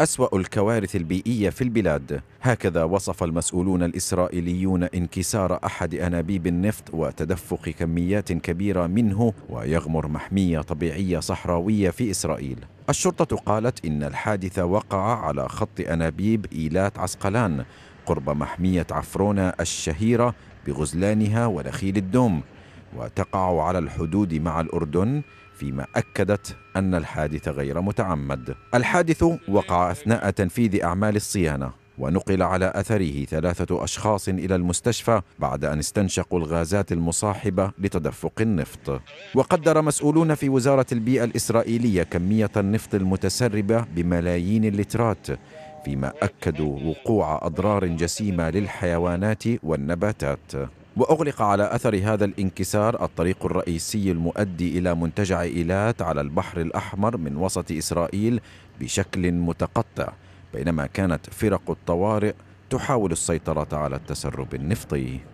أسوأ الكوارث البيئية في البلاد هكذا وصف المسؤولون الإسرائيليون انكسار أحد أنابيب النفط وتدفق كميات كبيرة منه ويغمر محمية طبيعية صحراوية في إسرائيل الشرطة قالت إن الحادث وقع على خط أنابيب إيلات عسقلان قرب محمية عفرونة الشهيرة بغزلانها ونخيل الدوم وتقع على الحدود مع الأردن فيما أكدت أن الحادث غير متعمد الحادث وقع أثناء تنفيذ أعمال الصيانة ونقل على أثره ثلاثة أشخاص إلى المستشفى بعد أن استنشقوا الغازات المصاحبة لتدفق النفط وقدر مسؤولون في وزارة البيئة الإسرائيلية كمية النفط المتسربة بملايين اللترات فيما أكدوا وقوع أضرار جسيمة للحيوانات والنباتات وأغلق على أثر هذا الانكسار الطريق الرئيسي المؤدي إلى منتجع إيلات على البحر الأحمر من وسط إسرائيل بشكل متقطع بينما كانت فرق الطوارئ تحاول السيطرة على التسرب النفطي